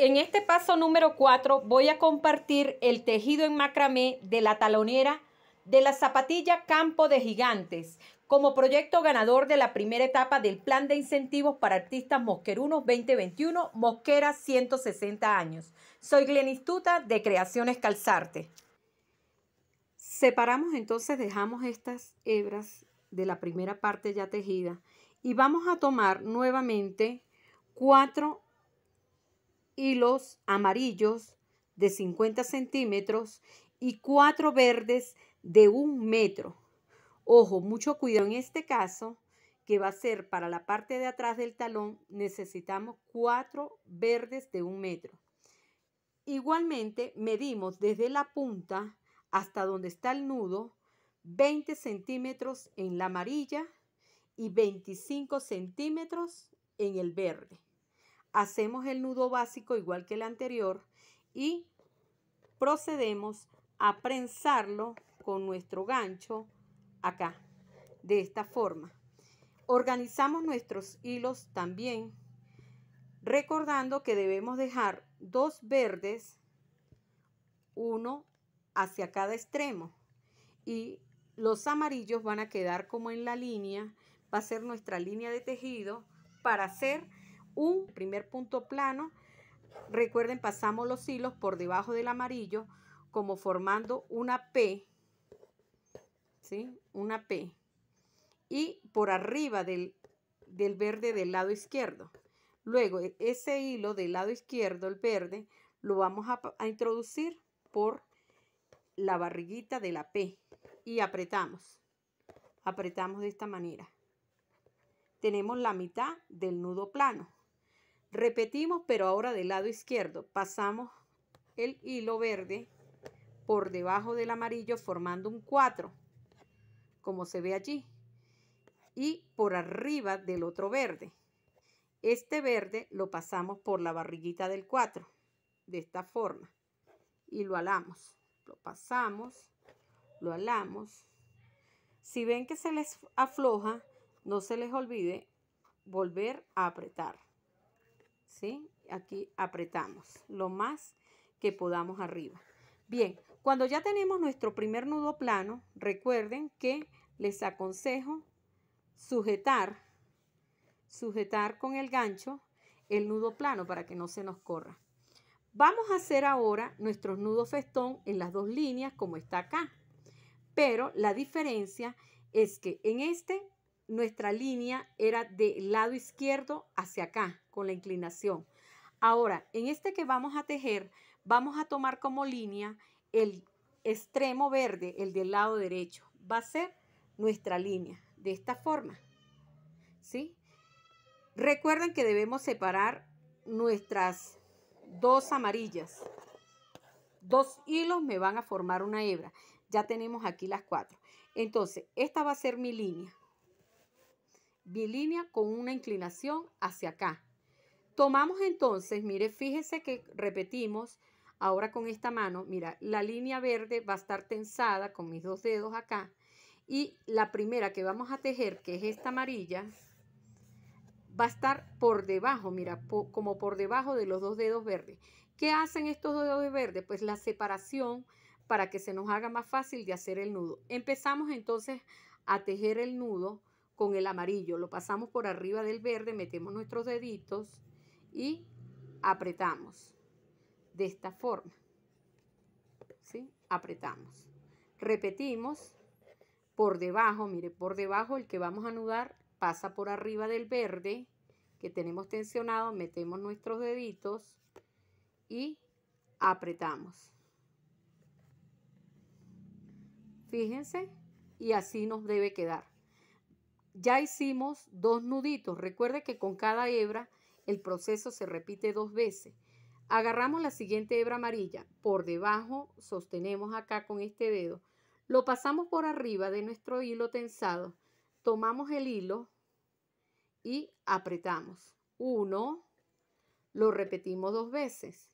en este paso número 4 voy a compartir el tejido en macramé de la talonera de la zapatilla Campo de Gigantes como proyecto ganador de la primera etapa del Plan de Incentivos para Artistas Mosquerunos 2021 Mosquera 160 años. Soy Glenistuta de Creaciones Calzarte. Separamos entonces, dejamos estas hebras de la primera parte ya tejida y vamos a tomar nuevamente cuatro hilos amarillos de 50 centímetros y cuatro verdes de un metro. Ojo, mucho cuidado en este caso, que va a ser para la parte de atrás del talón, necesitamos cuatro verdes de un metro. Igualmente, medimos desde la punta hasta donde está el nudo, 20 centímetros en la amarilla y 25 centímetros en el verde hacemos el nudo básico igual que el anterior y procedemos a prensarlo con nuestro gancho acá, de esta forma. Organizamos nuestros hilos también, recordando que debemos dejar dos verdes, uno hacia cada extremo y los amarillos van a quedar como en la línea, va a ser nuestra línea de tejido para hacer un primer punto plano. Recuerden, pasamos los hilos por debajo del amarillo como formando una P, ¿sí? Una P. Y por arriba del, verde del lado izquierdo. Luego, e, ese hilo del lado izquierdo, el verde, lo vamos a introducir por la barriguita de la P y apretamos. Apretamos de esta manera. Tenemos la mitad del nudo plano. Repetimos, pero ahora del lado izquierdo. Pasamos el hilo verde por debajo del amarillo formando un 4, como se ve allí. Y por arriba del otro verde. Este verde lo pasamos por la barriguita del 4, de esta forma. Y lo alamos. Lo pasamos, lo alamos. Si ven que se les afloja, no se les olvide volver a apretar. ¿sí? Aquí apretamos lo más que podamos arriba. Bien, cuando ya tenemos nuestro primer nudo plano, recuerden que les aconsejo sujetar, sujetar con el gancho el nudo plano para que no se nos corra. Vamos a hacer ahora nuestros nudos festón en las dos líneas como está acá. Pero la diferencia es que en este nuestra línea era del lado izquierdo hacia acá, con la inclinación. Ahora, en este que vamos a tejer, vamos a tomar como línea el extremo verde, el del lado derecho. Va a ser nuestra línea, de esta forma. Recuerden que debemos separar nuestras dos amarillas. Dos hilos me van a formar una hebra. Ya tenemos aquí las cuatro. Entonces, esta va a ser mi línea bilínea con una inclinación hacia acá. Tomamos entonces, mire, fíjese que repetimos ahora con esta mano, mira, la línea verde va a estar tensada con mis dos dedos acá y la primera que vamos a tejer, que es esta amarilla, va a estar por debajo, mira, como por debajo de los dos dedos verdes. ¿Qué hacen estos dos dedos verdes? Pues la separación para que se nos haga más fácil de hacer el nudo. Empezamos entonces a tejer el nudo con el amarillo. Lo pasamos por arriba del verde, metemos nuestros deditos y apretamos. De esta forma. ¿Sí? Apretamos. Repetimos por debajo, mire, por debajo el que vamos a anudar pasa por arriba del verde que tenemos tensionado, metemos nuestros deditos y apretamos. Fíjense, y así nos debe quedar. Ya hicimos dos nuditos. Recuerde que con cada hebra el proceso se repite dos veces. Agarramos la siguiente hebra amarilla, por debajo sostenemos acá con este dedo, lo pasamos por arriba de nuestro hilo tensado, tomamos el hilo y apretamos. Uno, lo repetimos dos veces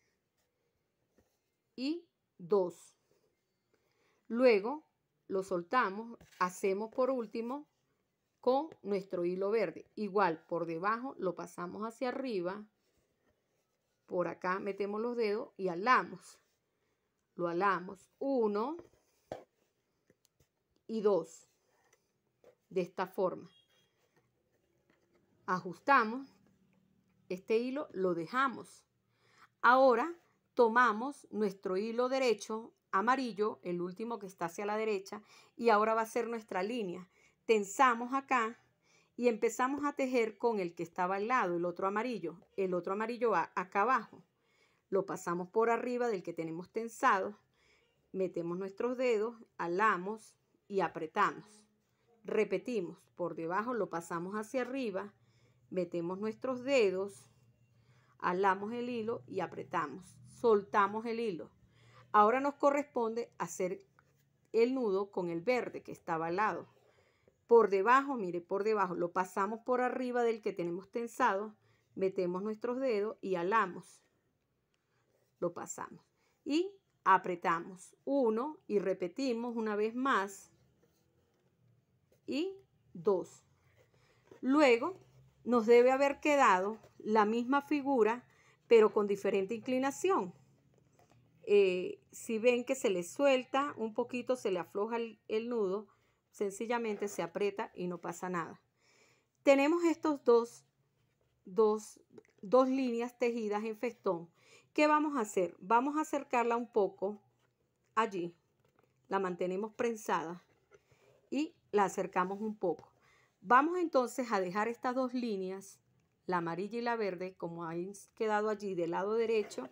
y dos. Luego lo soltamos, hacemos por último con nuestro hilo verde. Igual, por debajo lo pasamos hacia arriba. Por acá metemos los dedos y alamos. Lo alamos. Uno y dos. De esta forma. Ajustamos. Este hilo lo dejamos. Ahora tomamos nuestro hilo derecho amarillo, el último que está hacia la derecha, y ahora va a ser nuestra línea tensamos acá y empezamos a tejer con el que estaba al lado, el otro amarillo. El otro amarillo va acá abajo. Lo pasamos por arriba del que tenemos tensado, metemos nuestros dedos, alamos y apretamos. Repetimos, por debajo lo pasamos hacia arriba, metemos nuestros dedos, alamos el hilo y apretamos. Soltamos el hilo. Ahora nos corresponde hacer el nudo con el verde que estaba al lado. Por debajo, mire, por debajo, lo pasamos por arriba del que tenemos tensado, metemos nuestros dedos y alamos. Lo pasamos. Y apretamos. Uno y repetimos una vez más. Y dos. Luego nos debe haber quedado la misma figura, pero con diferente inclinación. Eh, si ven que se le suelta un poquito, se le afloja el nudo, sencillamente se aprieta y no pasa nada. Tenemos estos dos, dos, dos líneas tejidas en festón. ¿Qué vamos a hacer? Vamos a acercarla un poco allí. La mantenemos prensada y la acercamos un poco. Vamos entonces a dejar estas dos líneas, la amarilla y la verde, como han quedado allí del lado derecho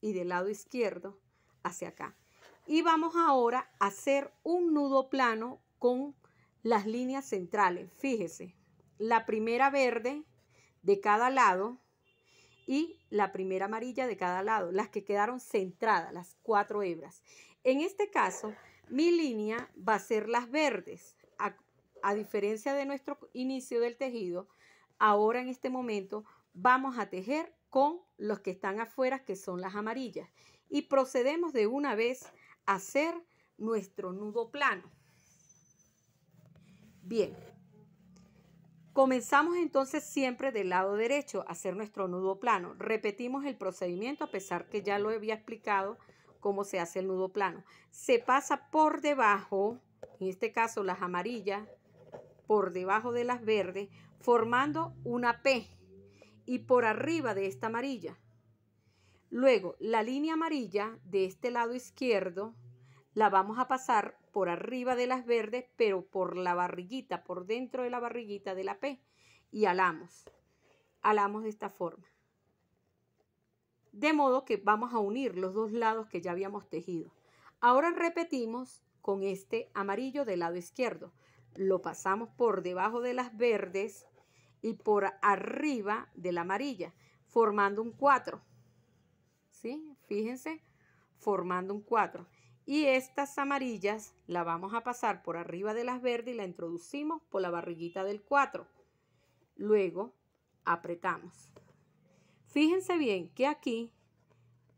y del lado izquierdo, hacia acá. Y vamos ahora a hacer un nudo plano con las líneas centrales. Fíjese, la primera verde de cada lado y la primera amarilla de cada lado, las que quedaron centradas, las cuatro hebras. En este caso, mi línea va a ser las verdes. A, diferencia de nuestro inicio del tejido, ahora en este momento vamos a tejer con los que están afuera, que son las amarillas. Y procedemos de una vez a hacer nuestro nudo plano. Bien, comenzamos entonces siempre del lado derecho a hacer nuestro nudo plano. Repetimos el procedimiento a pesar que ya lo había explicado cómo se hace el nudo plano. Se pasa por debajo, en este caso las amarillas, por debajo de las verdes, formando una P y por arriba de esta amarilla. Luego, la línea amarilla de este lado izquierdo la vamos a pasar por arriba de las verdes, pero por la barriguita, por dentro de la barriguita de la P y alamos. Alamos de esta forma. De modo que vamos a unir los dos lados que ya habíamos tejido. Ahora repetimos con este amarillo del lado izquierdo. Lo pasamos por debajo de las verdes y por arriba de la amarilla, formando un 4. ¿Sí? Fíjense, formando un 4. Y estas amarillas la vamos a pasar por arriba de las verdes y la introducimos por la barriguita del 4. Luego apretamos. Fíjense bien que aquí,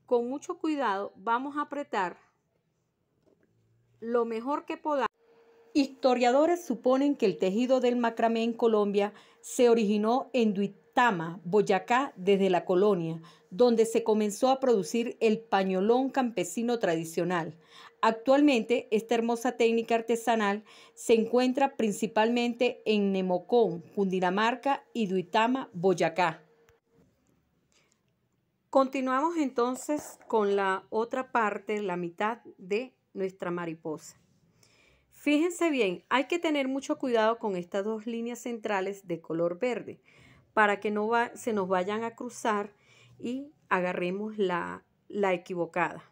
con mucho cuidado, vamos a apretar lo mejor que podamos. Historiadores suponen que el tejido del macramé en Colombia se originó en Duitama, Boyacá, desde la colonia, donde se comenzó a producir el pañolón campesino tradicional. Actualmente, esta hermosa técnica artesanal se encuentra principalmente en Nemocón, Cundinamarca y Duitama, Boyacá. Continuamos entonces con la otra parte, la mitad de nuestra mariposa. Fíjense bien, hay que tener mucho cuidado con estas dos líneas centrales de color verde para que no se nos vayan a cruzar y agarremos la, la equivocada.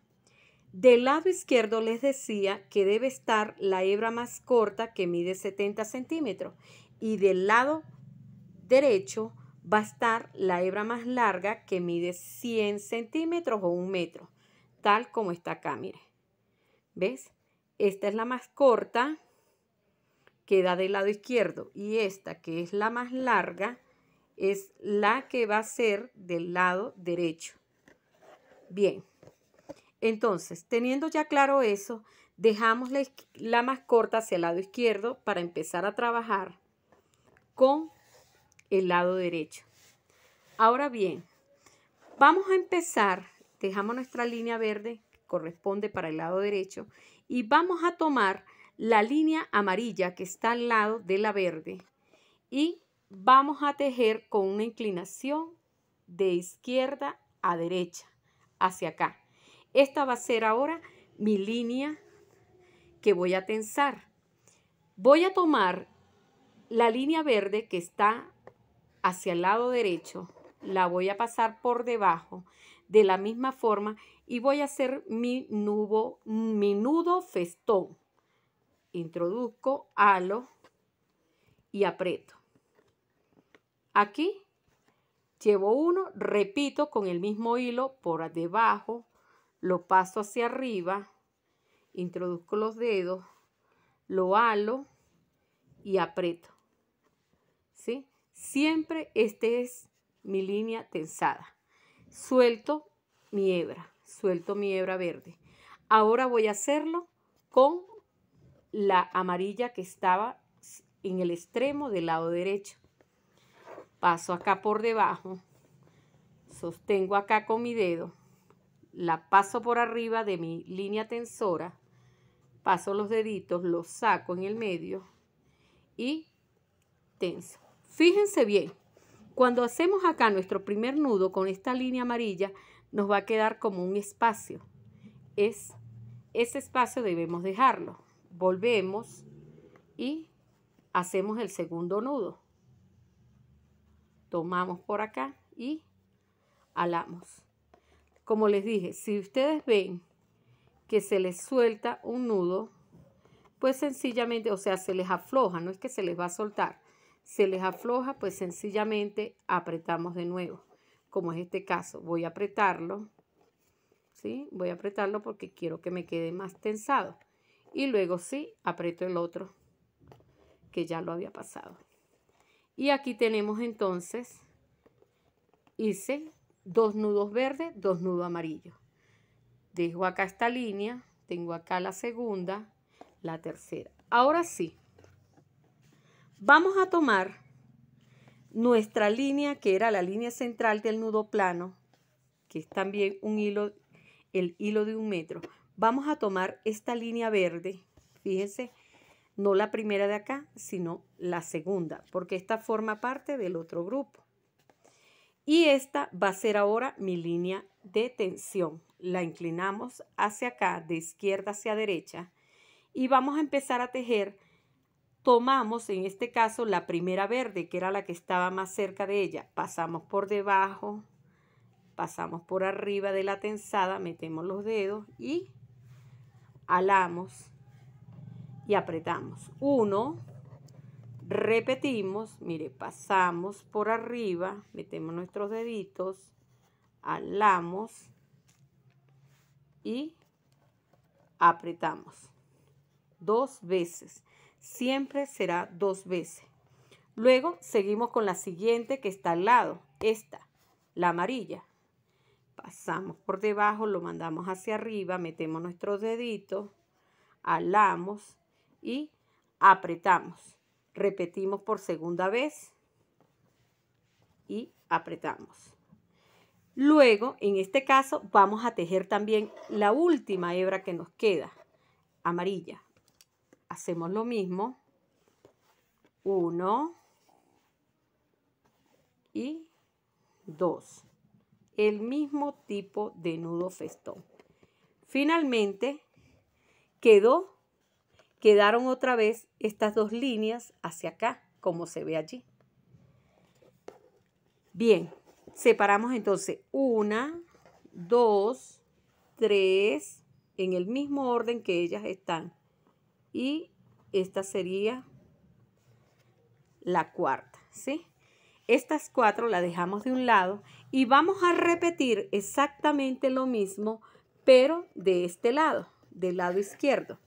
Del lado izquierdo les decía que debe estar la hebra más corta que mide 70 centímetros y del lado derecho va a estar la hebra más larga que mide 100 centímetros o un metro, tal como está acá, mire. ¿Ves? Esta es la más corta, queda del lado izquierdo. Y esta, que es la más larga, es la que va a ser del lado derecho. Bien, entonces, teniendo ya claro eso, dejamos la, la, más corta hacia el lado izquierdo para empezar a trabajar con el lado derecho. Ahora bien, vamos a empezar, dejamos nuestra línea verde corresponde para el lado derecho, y vamos a tomar la línea amarilla que está al lado de la verde y vamos a tejer con una inclinación de izquierda a derecha, hacia acá. Esta va a ser ahora mi línea que voy a tensar. Voy a tomar la línea verde que está hacia el lado derecho, la voy a pasar por debajo de la misma forma y voy a hacer mi, nudo, festón. Introduzco, halo y aprieto. Aquí llevo uno, repito con el mismo hilo por debajo, lo paso hacia arriba, introduzco los dedos, lo halo y aprieto. ¿Sí? Siempre esta es mi línea tensada suelto mi hebra, suelto mi hebra verde. Ahora voy a hacerlo con la amarilla que estaba en el extremo del lado derecho. Paso acá por debajo, sostengo acá con mi dedo, la paso por arriba de mi línea tensora, paso los deditos, los saco en el medio y tenso. Fíjense bien, cuando hacemos acá nuestro primer nudo con esta línea amarilla, nos va a quedar como un espacio. Es, ese espacio debemos dejarlo. Volvemos y hacemos el segundo nudo. Tomamos por acá y alamos. Como les dije, si ustedes ven que se les suelta un nudo, pues sencillamente, o sea, se les afloja, no es que se les va a soltar, se les afloja, pues sencillamente apretamos de nuevo, como es este caso. Voy a apretarlo, ¿sí? Voy a apretarlo porque quiero que me quede más tensado. Y luego sí, aprieto el otro, que ya lo había pasado. Y aquí tenemos entonces, hice dos nudos verdes, dos nudos amarillos. Dejo acá esta línea, tengo acá la segunda, la tercera. Ahora sí, Vamos a tomar nuestra línea, que era la línea central del nudo plano, que es también un hilo, el hilo de un metro. Vamos a tomar esta línea verde, fíjense, no la primera de acá, sino la segunda, porque esta forma parte del otro grupo. Y esta va a ser ahora mi línea de tensión. La inclinamos hacia acá, de izquierda hacia derecha, y vamos a empezar a tejer tomamos en este caso la primera verde, que era la que estaba más cerca de ella. Pasamos por debajo, pasamos por arriba de la tensada, metemos los dedos y alamos y apretamos. Uno, repetimos, mire, pasamos por arriba, metemos nuestros deditos, alamos y apretamos dos veces. Siempre será dos veces. Luego seguimos con la siguiente que está al lado. Esta, la amarilla. Pasamos por debajo, lo mandamos hacia arriba, metemos nuestro dedito, alamos y apretamos. Repetimos por segunda vez y apretamos. Luego, en este caso, vamos a tejer también la última hebra que nos queda, amarilla hacemos lo mismo. 1 y 2. El mismo tipo de nudo festón. Finalmente, quedó, quedaron otra vez estas dos líneas hacia acá, como se ve allí. Bien, separamos entonces una, dos, tres, en el mismo orden que ellas están y esta sería la cuarta, ¿sí? Estas cuatro las dejamos de un lado y vamos a repetir exactamente lo mismo, pero de este lado, del lado izquierdo.